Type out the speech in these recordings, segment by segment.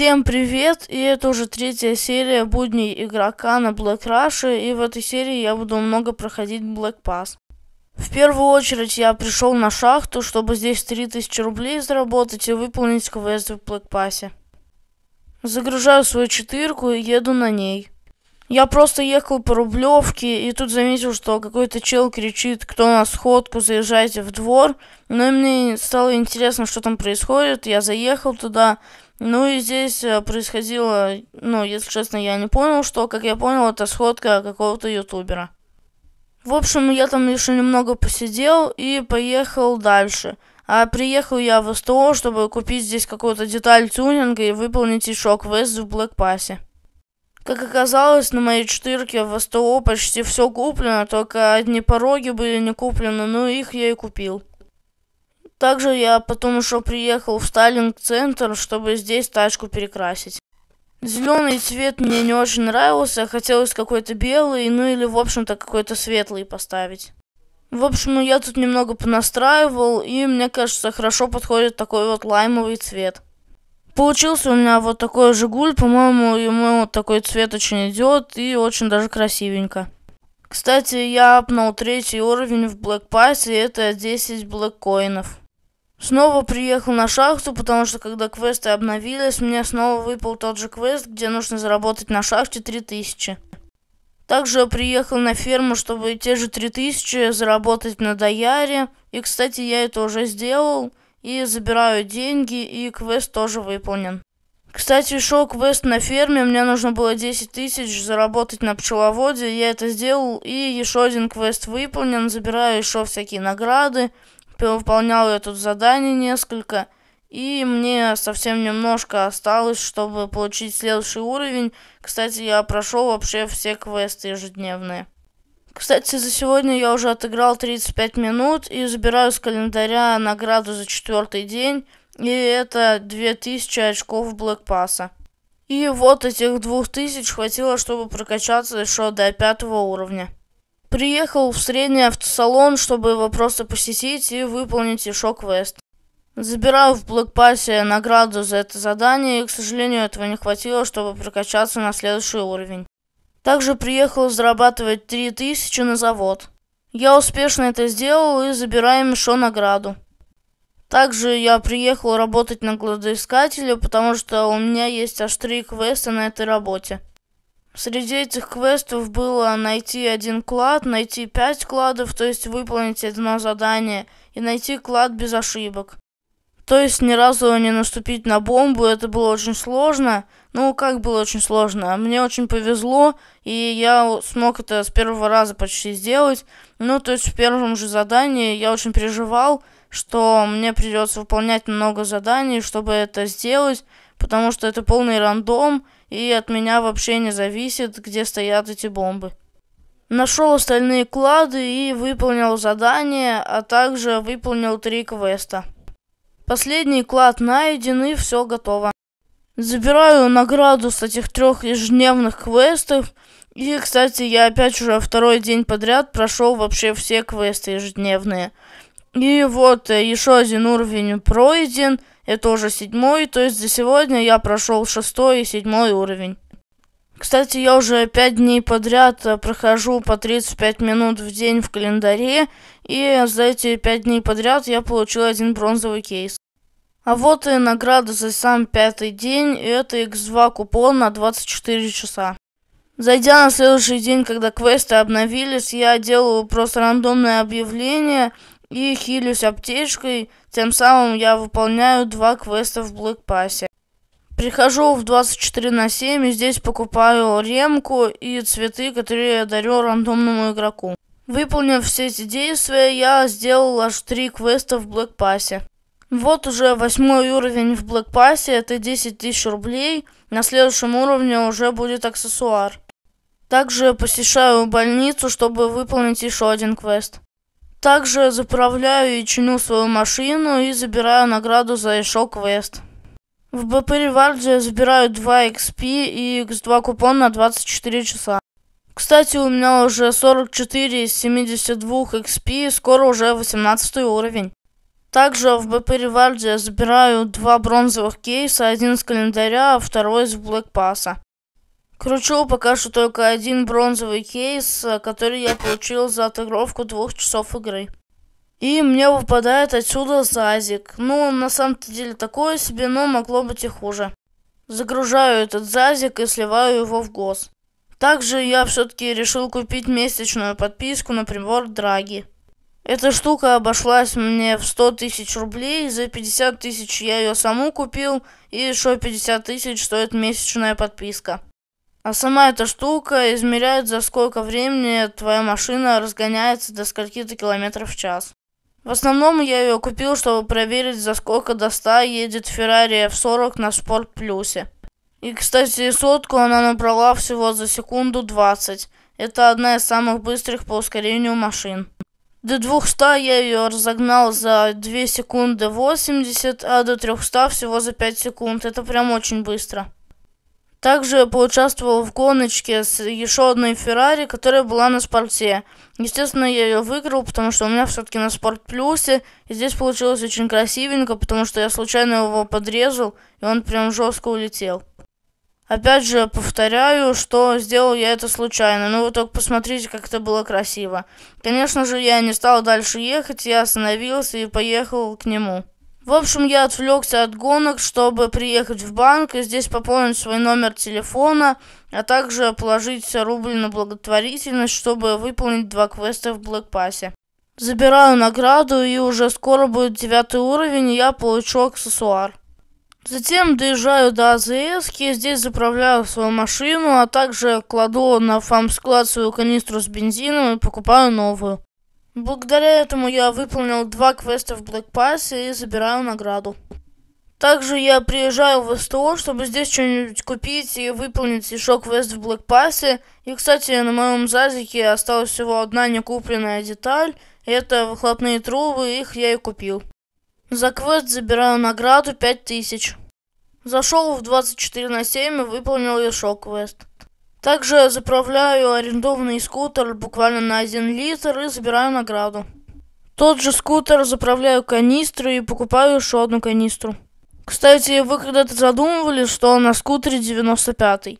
Всем привет, и это уже третья серия будней игрока на Black Rush, и в этой серии я буду много проходить Black Pass. В первую очередь я пришел на шахту, чтобы здесь 3000 рублей заработать и выполнить квест в Black Pass. Загружаю свою четырку и еду на ней. Я просто ехал по Рублевке и тут заметил, что какой-то чел кричит, кто на сходку, заезжайте в двор. Но мне стало интересно, что там происходит. Я заехал туда, ну и здесь э, происходило, ну, если честно, я не понял, что, как я понял, это сходка какого-то ютубера. В общем, я там еще немного посидел и поехал дальше. А приехал я в СТО, чтобы купить здесь какую-то деталь тюнинга и выполнить еще квест в Блэк Пассе. Как оказалось, на моей четырке в СТО почти все куплено, только одни пороги были не куплены, но их я и купил. Также я потом еще приехал в Сталинг-центр, чтобы здесь тачку перекрасить. Зеленый цвет мне не очень нравился, хотелось какой-то белый, ну или, в общем-то, какой-то светлый поставить. В общем, ну, я тут немного понастраивал, и мне кажется, хорошо подходит такой вот лаймовый цвет. Получился у меня вот такой жигуль, по-моему, ему вот такой цвет очень идет и очень даже красивенько. Кстати, я апнул третий уровень в Black Pass, и это 10 блэккоинов. Снова приехал на шахту, потому что когда квесты обновились, мне снова выпал тот же квест, где нужно заработать на шахте 3000. Также я приехал на ферму, чтобы те же 3000 заработать на Даяре. И, кстати, я это уже сделал. И забираю деньги, и квест тоже выполнен. Кстати, шел квест на ферме, мне нужно было 10 тысяч заработать на пчеловоде, я это сделал, и еще один квест выполнен, забираю еще всякие награды, выполнял это задание несколько, и мне совсем немножко осталось, чтобы получить следующий уровень. Кстати, я прошел вообще все квесты ежедневные. Кстати, за сегодня я уже отыграл 35 минут и забираю с календаря награду за четвертый день. И это 2000 очков Блэк Пасса. И вот этих 2000 хватило, чтобы прокачаться еще до пятого уровня. Приехал в средний автосалон, чтобы его просто посетить и выполнить еще-квест. Забираю в блэкпассе награду за это задание, и, к сожалению, этого не хватило, чтобы прокачаться на следующий уровень. Также приехал зарабатывать 3000 на завод. Я успешно это сделал и забираем еще награду. Также я приехал работать на гладоискателя, потому что у меня есть аж три квеста на этой работе. Среди этих квестов было найти один клад, найти пять кладов, то есть выполнить одно задание, и найти клад без ошибок. То есть ни разу не наступить на бомбу, это было очень сложно. Ну, как было очень сложно? Мне очень повезло, и я смог это с первого раза почти сделать. Ну, то есть в первом же задании я очень переживал, что мне придется выполнять много заданий, чтобы это сделать, потому что это полный рандом, и от меня вообще не зависит, где стоят эти бомбы. Нашел остальные клады и выполнил задание, а также выполнил три квеста. Последний клад найден и все готово. Забираю награду с этих трех ежедневных квестов. И, кстати, я опять уже второй день подряд прошел вообще все квесты ежедневные. И вот э, еще один уровень пройден. Это уже седьмой. То есть за сегодня я прошел шестой и седьмой уровень. Кстати, я уже пять дней подряд э, прохожу по 35 минут в день в календаре, и за эти 5 дней подряд я получил один бронзовый кейс. А вот и награда за сам пятый день, это X2 купон на 24 часа. Зайдя на следующий день, когда квесты обновились, я делаю просто рандомное объявление и хилюсь аптечкой, тем самым я выполняю два квеста в Блэк Пассе. Прихожу в 24 на 7 и здесь покупаю ремку и цветы, которые я дарю рандомному игроку. Выполнив все эти действия, я сделал аж три квеста в Блэк Пассе. Вот уже восьмой уровень в Блэк Пассе, это 10 тысяч рублей. На следующем уровне уже будет аксессуар. Также посещаю больницу, чтобы выполнить еще один квест. Также заправляю и чиню свою машину и забираю награду за Ишо-квест. В БП Ревардия забираю 2 XP и X2 купон на 24 часа. Кстати, у меня уже 44 из 72 XP, скоро уже 18 уровень. Также в БП Ревардия забираю два бронзовых кейса, один из календаря, а второй из Блэк Пасса. Кручу пока что только один бронзовый кейс, э, который я получил за отыгровку двух часов игры. И мне выпадает отсюда зазик. Ну, на самом-то деле такое себе, но могло быть и хуже. Загружаю этот зазик и сливаю его в гос. Также я все-таки решил купить месячную подписку на прибор Драги. Эта штука обошлась мне в 100 тысяч рублей, за 50 тысяч я ее саму купил, и еще 50 тысяч стоит месячная подписка. А сама эта штука измеряет, за сколько времени твоя машина разгоняется до скольки-то километров в час. В основном я ее купил, чтобы проверить, за сколько до 100 едет Ferrari F40 на Спорт Плюсе. И, кстати, сотку она набрала всего за секунду 20. Это одна из самых быстрых по ускорению машин. До 200 я ее разогнал за 2 секунды 80, а до 300 всего за 5 секунд. Это прям очень быстро. Также поучаствовал в гоночке с еще одной Феррари, которая была на спорте. Естественно, я ее выиграл, потому что у меня все-таки на спорт плюсе. И здесь получилось очень красивенько, потому что я случайно его подрезал, и он прям жестко улетел. Опять же, повторяю, что сделал я это случайно. Но ну, вы только посмотрите, как это было красиво. Конечно же, я не стал дальше ехать, я остановился и поехал к нему. В общем, я отвлекся от гонок, чтобы приехать в банк и здесь пополнить свой номер телефона, а также положить рубль на благотворительность, чтобы выполнить два квеста в Блэк Пассе. Забираю награду, и уже скоро будет девятый уровень, и я получу аксессуар. Затем доезжаю до АЗС, здесь заправляю свою машину, а также кладу на фам склад свою канистру с бензином и покупаю новую. Благодаря этому я выполнил два квеста в Black Pass и забираю награду. Также я приезжаю в СТО, чтобы здесь что-нибудь купить и выполнить еще квест в Black Pass. И, кстати, на моем зазике осталась всего одна некупленная деталь. Это выхлопные трубы, их я и купил. За квест забираю награду 5000. Зашел в 24 на 7 и выполнил еще квест. Также заправляю арендованный скутер буквально на 1 литр и забираю награду. Тот же скутер заправляю канистру и покупаю еще одну канистру. Кстати, вы когда-то задумывали, что на скутере 95-й?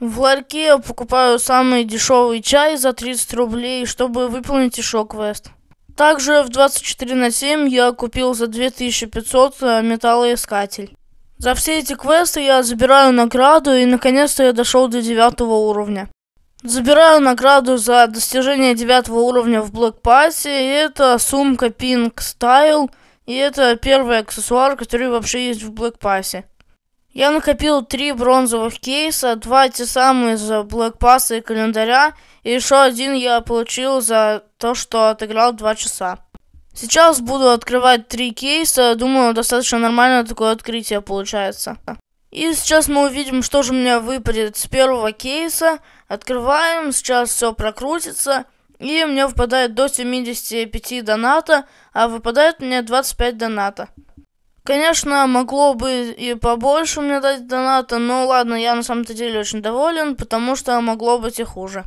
В ларьке я покупаю самый дешевый чай за 30 рублей, чтобы выполнить еще квест. Также в 24 на 7 я купил за 2500 э, металлоискатель. За все эти квесты я забираю награду, и наконец-то я дошел до девятого уровня. Забираю награду за достижение девятого уровня в Black Party, и это сумка Pink Style, и это первый аксессуар, который вообще есть в Black Pass. Я накопил три бронзовых кейса, два те самые за Black Pass и календаря, и еще один я получил за то, что отыграл два часа. Сейчас буду открывать три кейса. Думаю, достаточно нормально такое открытие получается. И сейчас мы увидим, что же у меня выпадет с первого кейса. Открываем, сейчас все прокрутится. И мне выпадает до 75 доната, а выпадает мне 25 доната. Конечно, могло бы и побольше мне дать доната, но ладно, я на самом-то деле очень доволен, потому что могло быть и хуже.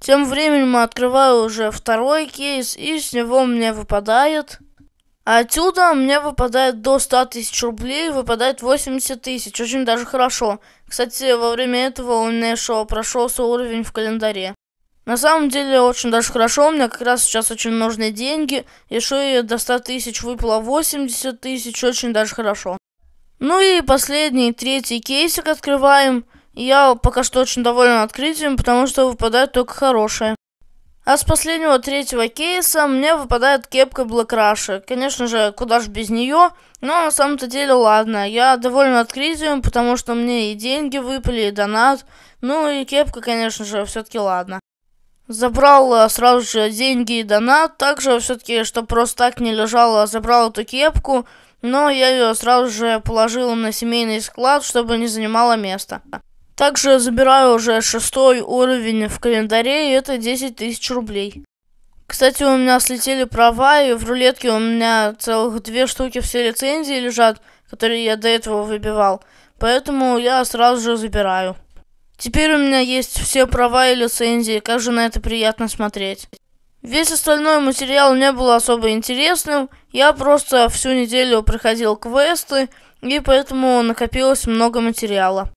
Тем временем открываю уже второй кейс, и с него мне выпадает... А отсюда мне выпадает до 100 тысяч рублей, выпадает 80 тысяч. Очень даже хорошо. Кстати, во время этого у меня еще прошелся уровень в календаре. На самом деле, очень даже хорошо. У меня как раз сейчас очень нужны деньги. Еще и до 100 тысяч выпало 80 тысяч. Очень даже хорошо. Ну и последний, третий кейсик открываем. Я пока что очень доволен открытием, потому что выпадает только хорошее. А с последнего третьего кейса мне выпадает кепка Black Конечно же, куда же без нее. Но на самом-то деле, ладно. Я доволен открытием, потому что мне и деньги выпали, и донат. Ну и кепка, конечно же, все-таки ладно. Забрал э, сразу же деньги и донат. Также все-таки, что просто так не лежало, забрал эту кепку. Но я ее сразу же положил на семейный склад, чтобы не занимала место. Также я забираю уже шестой уровень в календаре, и это 10 тысяч рублей. Кстати, у меня слетели права, и в рулетке у меня целых две штуки все лицензии лежат, которые я до этого выбивал. Поэтому я сразу же забираю. Теперь у меня есть все права и лицензии, как же на это приятно смотреть. Весь остальной материал не был особо интересным, я просто всю неделю проходил квесты, и поэтому накопилось много материала.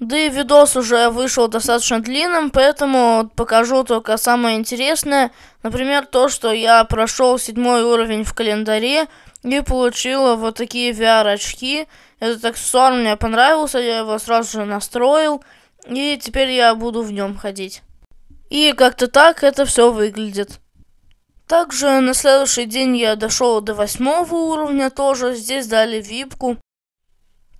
Да и видос уже вышел достаточно длинным, поэтому покажу только самое интересное. Например, то, что я прошел седьмой уровень в календаре и получила вот такие VR-очки. Этот аксессуар мне понравился, я его сразу же настроил, и теперь я буду в нем ходить. И как-то так это все выглядит. Также на следующий день я дошел до восьмого уровня тоже, здесь дали випку.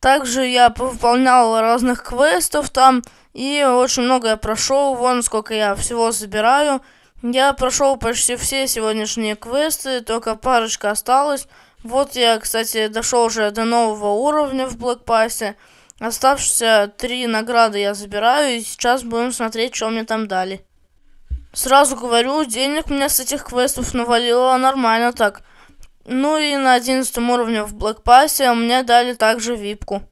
Также я выполнял разных квестов там, и очень много я прошел, вон сколько я всего забираю. Я прошел почти все сегодняшние квесты, только парочка осталась. Вот я, кстати, дошел уже до нового уровня в блокпассе. Оставшиеся три награды я забираю, и сейчас будем смотреть, что мне там дали. Сразу говорю, денег мне с этих квестов навалило нормально так – ну и на 11 уровне в Блэкпассе мне дали также випку.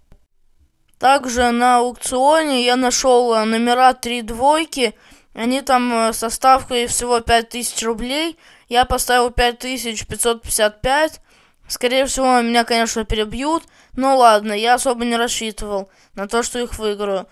Также на аукционе я нашел э, номера три двойки. Они там э, со ставкой всего 5000 рублей. Я поставил 5555. Скорее всего, меня, конечно, перебьют. Но ну ладно, я особо не рассчитывал на то, что их выиграю.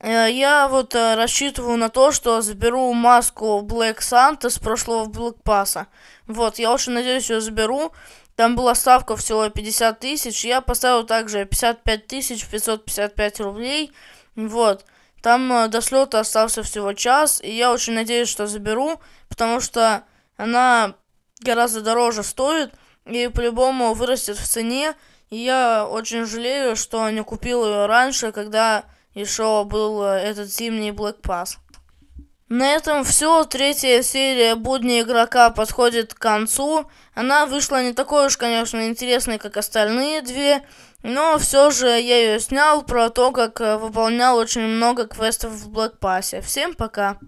Э, я вот э, рассчитываю на то, что заберу маску Блэк Санта с прошлого Блэк Пасса. Вот, я очень надеюсь, ее заберу. Там была ставка всего 50 тысяч. Я поставил также 55 тысяч 555 рублей. Вот. Там э, до слета остался всего час. И я очень надеюсь, что заберу. Потому что она гораздо дороже стоит. И по-любому вырастет в цене. И я очень жалею, что не купил ее раньше, когда и что был э, этот зимний Black Pass. На этом все. Третья серия «Будни игрока» подходит к концу. Она вышла не такой уж, конечно, интересной, как остальные две, но все же я ее снял про то, как э, выполнял очень много квестов в Блэк Пассе. Всем пока!